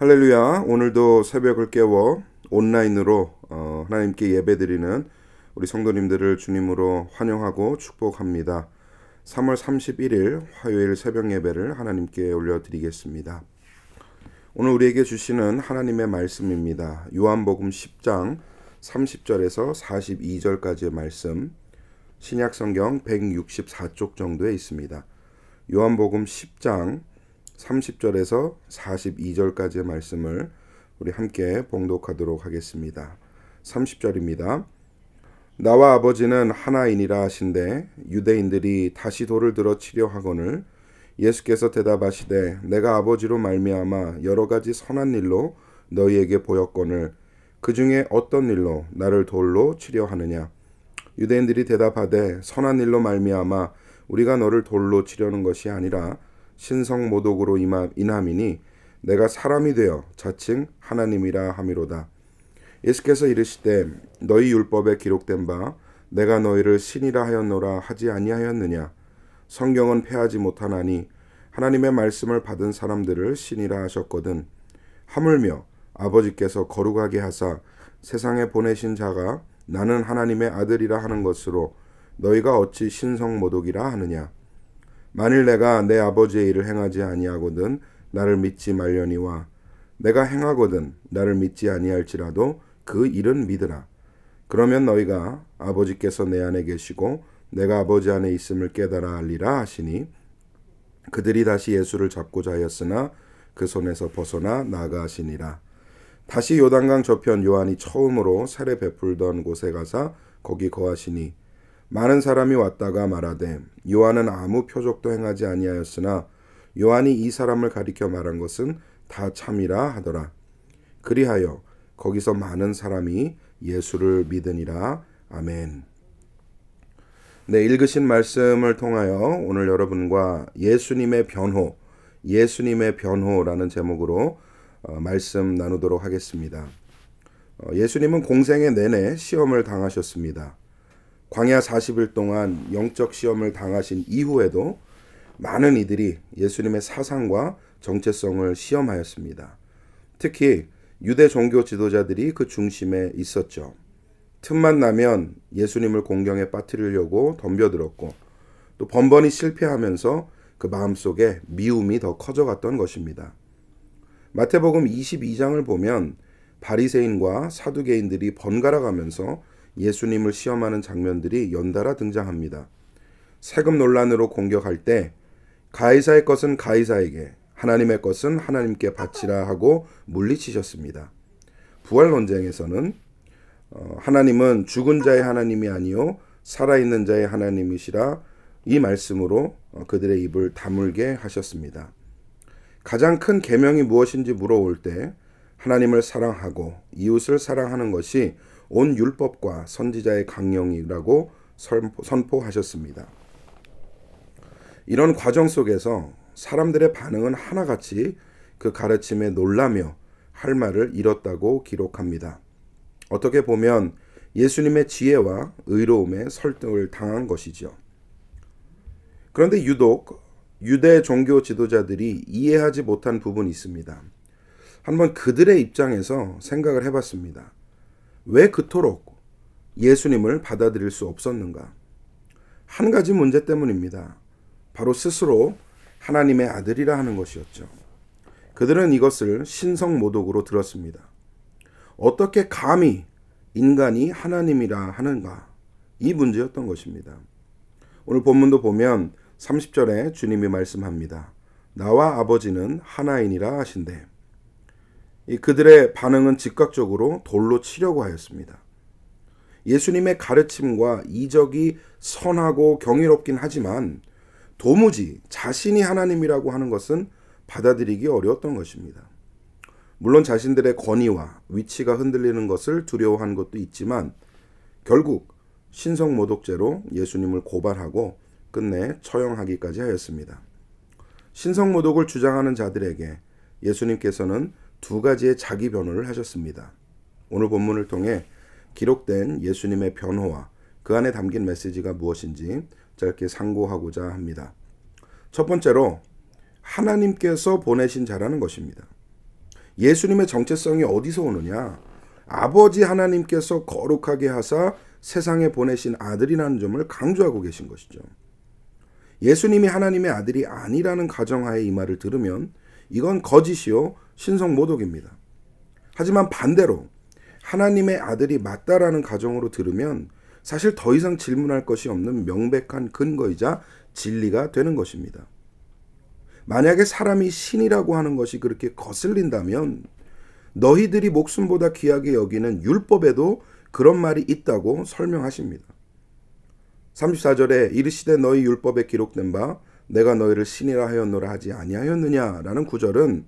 할렐루야. 오늘도 새벽을 깨워 온라인으로 어, 하나님께 예배드리는 우리 성도님들을 주님으로 환영하고 축복합니다. 3월 31일 화요일 새벽 예배를 하나님께 올려드리겠습니다. 오늘 우리에게 주시는 하나님의 말씀입니다. 요한복음 10장 30절에서 42절까지의 말씀. 신약성경 164쪽 정도에 있습니다. 요한복음 10장 30절에서 42절까지의 말씀을 우리 함께 봉독하도록 하겠습니다. 30절입니다. 나와 아버지는 하나인이라 하신데 유대인들이 다시 돌을 들어 치료 하거늘 예수께서 대답하시되 내가 아버지로 말미암아 여러 가지 선한 일로 너희에게 보였거늘 그 중에 어떤 일로 나를 돌로 치료 하느냐 유대인들이 대답하되 선한 일로 말미암아 우리가 너를 돌로 치려는 것이 아니라 신성모독으로 인함이니 내가 사람이 되어 자칭 하나님이라 함이로다. 예수께서 이르시되 너희 율법에 기록된 바 내가 너희를 신이라 하였노라 하지 아니하였느냐 성경은 패하지 못하나니 하나님의 말씀을 받은 사람들을 신이라 하셨거든 하물며 아버지께서 거룩하게 하사 세상에 보내신 자가 나는 하나님의 아들이라 하는 것으로 너희가 어찌 신성모독이라 하느냐 만일 내가 내 아버지의 일을 행하지 아니하거든 나를 믿지 말려니와 내가 행하거든 나를 믿지 아니할지라도 그 일은 믿으라. 그러면 너희가 아버지께서 내 안에 계시고 내가 아버지 안에 있음을 깨달아 알리라 하시니 그들이 다시 예수를 잡고자 하였으나 그 손에서 벗어나 나가시니라. 다시 요단강 저편 요한이 처음으로 세례 베풀던 곳에 가서 거기 거하시니 많은 사람이 왔다가 말하되 요한은 아무 표적도 행하지 아니하였으나 요한이 이 사람을 가리켜 말한 것은 다 참이라 하더라. 그리하여 거기서 많은 사람이 예수를 믿으니라. 아멘. 네, 읽으신 말씀을 통하여 오늘 여러분과 예수님의 변호, 예수님의 변호라는 제목으로 어, 말씀 나누도록 하겠습니다. 어, 예수님은 공생의 내내 시험을 당하셨습니다. 광야 40일 동안 영적 시험을 당하신 이후에도 많은 이들이 예수님의 사상과 정체성을 시험하였습니다. 특히 유대 종교 지도자들이 그 중심에 있었죠. 틈만 나면 예수님을 공경에 빠뜨리려고 덤벼들었고 또 번번이 실패하면서 그 마음속에 미움이 더 커져갔던 것입니다. 마태복음 22장을 보면 바리새인과 사두개인들이 번갈아 가면서 예수님을 시험하는 장면들이 연달아 등장합니다. 세금 논란으로 공격할 때 가이사의 것은 가이사에게 하나님의 것은 하나님께 바치라 하고 물리치셨습니다. 부활 논쟁에서는 어, 하나님은 죽은 자의 하나님이 아니요 살아있는 자의 하나님이시라 이 말씀으로 어, 그들의 입을 다물게 하셨습니다. 가장 큰 계명이 무엇인지 물어올 때 하나님을 사랑하고 이웃을 사랑하는 것이 온 율법과 선지자의 강령이라고 선포하셨습니다. 이런 과정 속에서 사람들의 반응은 하나같이 그 가르침에 놀라며 할 말을 잃었다고 기록합니다. 어떻게 보면 예수님의 지혜와 의로움에 설득을 당한 것이죠. 그런데 유독 유대 종교 지도자들이 이해하지 못한 부분이 있습니다. 한번 그들의 입장에서 생각을 해봤습니다. 왜 그토록 예수님을 받아들일 수 없었는가? 한 가지 문제 때문입니다. 바로 스스로 하나님의 아들이라 하는 것이었죠. 그들은 이것을 신성모독으로 들었습니다. 어떻게 감히 인간이 하나님이라 하는가? 이 문제였던 것입니다. 오늘 본문도 보면 30절에 주님이 말씀합니다. 나와 아버지는 하나인이라 하신대. 그들의 반응은 즉각적으로 돌로 치려고 하였습니다. 예수님의 가르침과 이적이 선하고 경이롭긴 하지만 도무지 자신이 하나님이라고 하는 것은 받아들이기 어려웠던 것입니다. 물론 자신들의 권위와 위치가 흔들리는 것을 두려워한 것도 있지만 결국 신성 모독죄로 예수님을 고발하고 끝내 처형하기까지 하였습니다. 신성 모독을 주장하는 자들에게 예수님께서는 두 가지의 자기 변호를 하셨습니다. 오늘 본문을 통해 기록된 예수님의 변호와 그 안에 담긴 메시지가 무엇인지 짧게 상고하고자 합니다. 첫 번째로 하나님께서 보내신 자라는 것입니다. 예수님의 정체성이 어디서 오느냐? 아버지 하나님께서 거룩하게 하사 세상에 보내신 아들이라는 점을 강조하고 계신 것이죠. 예수님이 하나님의 아들이 아니라는 가정하에 이 말을 들으면 이건 거짓이요. 신성 모독입니다. 하지만 반대로 하나님의 아들이 맞다라는 가정으로 들으면 사실 더 이상 질문할 것이 없는 명백한 근거이자 진리가 되는 것입니다. 만약에 사람이 신이라고 하는 것이 그렇게 거슬린다면 너희들이 목숨보다 귀하게 여기는 율법에도 그런 말이 있다고 설명하십니다. 34절에 이르시되 너희 율법에 기록된 바 내가 너희를 신이라 하였노라 하지 아니하였느냐라는 구절은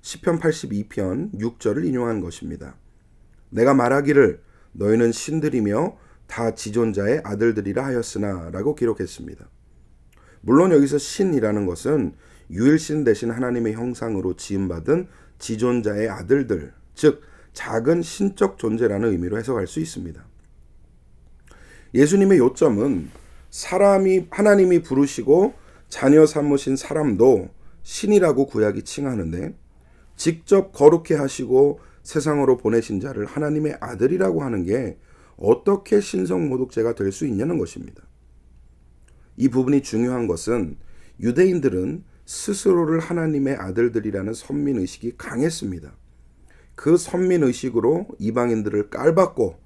시편 82편 6절을 인용한 것입니다. 내가 말하기를 너희는 신들이며 다 지존자의 아들들이라 하였으나라고 기록했습니다. 물론 여기서 신이라는 것은 유일신 대신 하나님의 형상으로 지음받은 지존자의 아들들, 즉 작은 신적 존재라는 의미로 해석할 수 있습니다. 예수님의 요점은 사람이 하나님이 부르시고 자녀 삼으신 사람도 신이라고 구약이 칭하는데 직접 거룩해 하시고 세상으로 보내신 자를 하나님의 아들이라고 하는 게 어떻게 신성 모독죄가 될 수 있냐는 것입니다. 이 부분이 중요한 것은 유대인들은 스스로를 하나님의 아들들이라는 선민 의식이 강했습니다. 그 선민 의식으로 이방인들을 깔봤고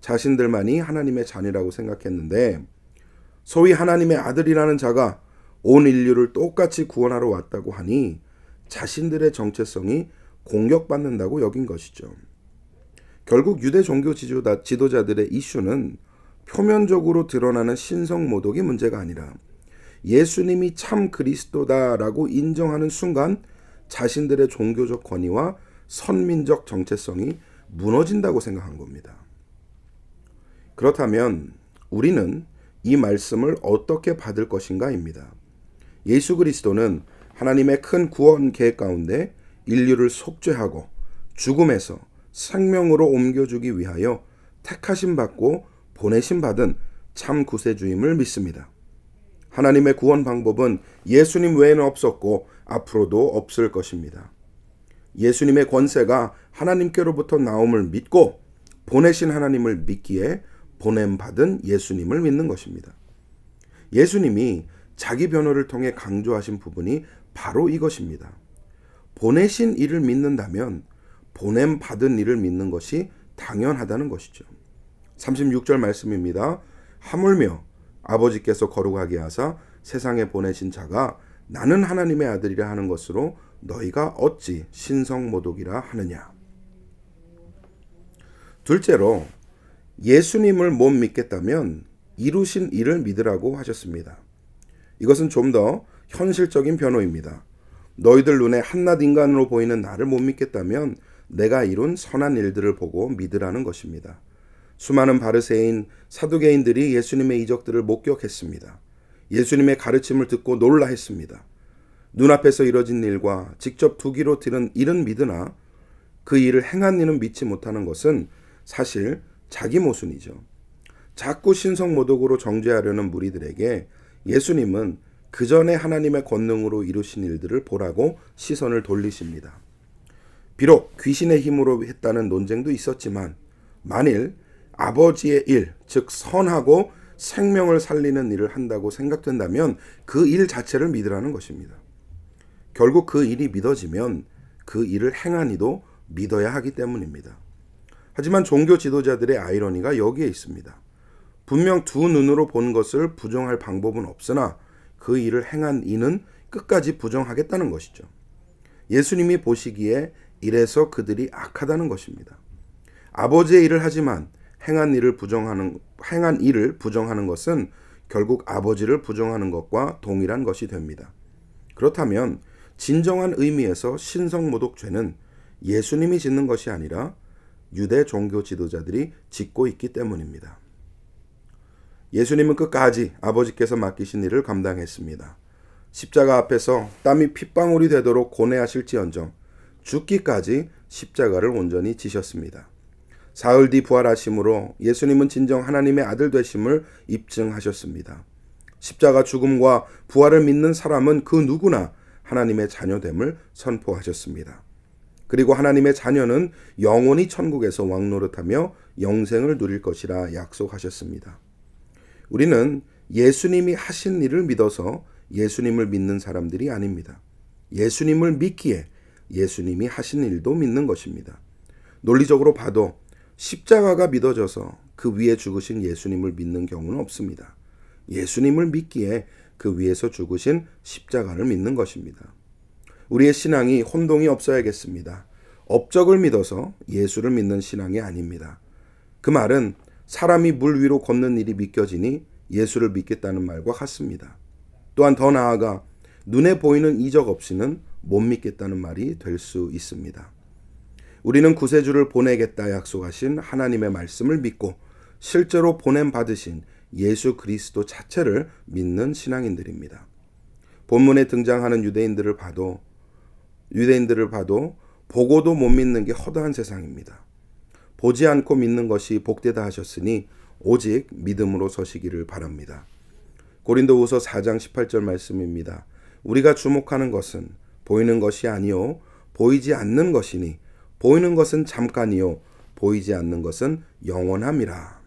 자신들만이 하나님의 자녀라고 생각했는데 소위 하나님의 아들이라는 자가 온 인류를 똑같이 구원하러 왔다고 하니 자신들의 정체성이 공격받는다고 여긴 것이죠. 결국 유대 종교 지도자들의 이슈는 표면적으로 드러나는 신성 모독이 문제가 아니라 예수님이 참 그리스도다라고 인정하는 순간 자신들의 종교적 권위와 선민적 정체성이 무너진다고 생각한 겁니다. 그렇다면 우리는 이 말씀을 어떻게 받을 것인가입니다. 예수 그리스도는 하나님의 큰 구원 계획 가운데 인류를 속죄하고 죽음에서 생명으로 옮겨주기 위하여 택하심 받고 보내심 받은 참 구세주임을 믿습니다. 하나님의 구원 방법은 예수님 외에는 없었고 앞으로도 없을 것입니다. 예수님의 권세가 하나님께로부터 나옴을 믿고 보내신 하나님을 믿기에 보냄 받은 예수님을 믿는 것입니다. 예수님이 자기 변호를 통해 강조하신 부분이 바로 이것입니다. 보내신 이를 믿는다면 보냄 받은 이를 믿는 것이 당연하다는 것이죠. 36절 말씀입니다. 하물며 아버지께서 거룩하게 하사 세상에 보내신 자가 나는 하나님의 아들이라 하는 것으로 너희가 어찌 신성모독이라 하느냐. 둘째로 예수님을 못 믿겠다면 이루신 일을 믿으라고 하셨습니다. 이것은 좀 더 현실적인 변호입니다. 너희들 눈에 한낱 인간으로 보이는 나를 못 믿겠다면 내가 이룬 선한 일들을 보고 믿으라는 것입니다. 수많은 바르세인, 사두개인들이 예수님의 이적들을 목격했습니다. 예수님의 가르침을 듣고 놀라 했습니다. 눈앞에서 이뤄진 일과 직접 두 귀로 들은 일은 믿으나 그 일을 행한 이는 믿지 못하는 것은 사실 자기 모순이죠. 자꾸 신성모독으로 정죄하려는 무리들에게 예수님은 그 전에 하나님의 권능으로 이루신 일들을 보라고 시선을 돌리십니다. 비록 귀신의 힘으로 했다는 논쟁도 있었지만 만일 아버지의 일, 즉 선하고 생명을 살리는 일을 한다고 생각된다면 그 일 자체를 믿으라는 것입니다. 결국 그 일이 믿어지면 그 일을 행한 이도 믿어야 하기 때문입니다. 하지만 종교 지도자들의 아이러니가 여기에 있습니다. 분명 두 눈으로 본 것을 부정할 방법은 없으나 그 일을 행한 이는 끝까지 부정하겠다는 것이죠. 예수님이 보시기에 이래서 그들이 악하다는 것입니다. 아버지의 일을 하지만 행한 일을 부정하는 행한 일을 부정하는 것은 결국 아버지를 부정하는 것과 동일한 것이 됩니다. 그렇다면 진정한 의미에서 신성모독죄는 예수님이 짓는 것이 아니라 유대 종교 지도자들이 짓고 있기 때문입니다. 예수님은 끝까지 아버지께서 맡기신 일을 감당했습니다. 십자가 앞에서 땀이 핏방울이 되도록 고뇌하실지언정 죽기까지 십자가를 온전히 지셨습니다. 사흘 뒤 부활하심으로 예수님은 진정 하나님의 아들 되심을 입증하셨습니다. 십자가 죽음과 부활을 믿는 사람은 그 누구나 하나님의 자녀됨을 선포하셨습니다. 그리고 하나님의 자녀는 영원히 천국에서 왕노릇하며 영생을 누릴 것이라 약속하셨습니다. 우리는 예수님이 하신 일을 믿어서 예수님을 믿는 사람들이 아닙니다. 예수님을 믿기에 예수님이 하신 일도 믿는 것입니다. 논리적으로 봐도 십자가가 믿어져서 그 위에 죽으신 예수님을 믿는 경우는 없습니다. 예수님을 믿기에 그 위에서 죽으신 십자가를 믿는 것입니다. 우리의 신앙이 혼동이 없어야겠습니다. 업적을 믿어서 예수를 믿는 신앙이 아닙니다. 그 말은 사람이 물 위로 걷는 일이 믿겨지니 예수를 믿겠다는 말과 같습니다. 또한 더 나아가 눈에 보이는 이적 없이는 못 믿겠다는 말이 될 수 있습니다. 우리는 구세주를 보내겠다 약속하신 하나님의 말씀을 믿고 실제로 보냄 받으신 예수 그리스도 자체를 믿는 신앙인들입니다. 본문에 등장하는 유대인들을 봐도 유대인들을 봐도 보고도 못 믿는 게 허다한 세상입니다. 보지 않고 믿는 것이 복되다 하셨으니 오직 믿음으로 서시기를 바랍니다. 고린도후서 4장 18절 말씀입니다. 우리가 주목하는 것은 보이는 것이 아니요 보이지 않는 것이니 보이는 것은 잠깐이요 보이지 않는 것은 영원함이라.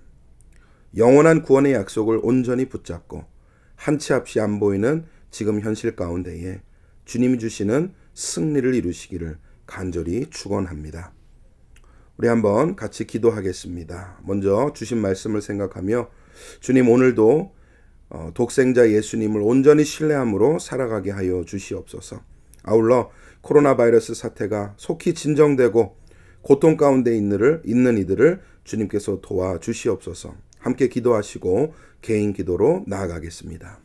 영원한 구원의 약속을 온전히 붙잡고 한치 앞이 안 보이는 지금 현실 가운데에 주님이 주시는 승리를 이루시기를 간절히 축원합니다. 우리 한번 같이 기도하겠습니다. 먼저 주신 말씀을 생각하며 주님 오늘도 어, 독생자 예수님을 온전히 신뢰함으로 살아가게 하여 주시옵소서. 아울러 코로나 바이러스 사태가 속히 진정되고 고통 가운데 있는, 있는 이들을 주님께서 도와 주시옵소서. 함께 기도하시고 개인 기도로 나아가겠습니다.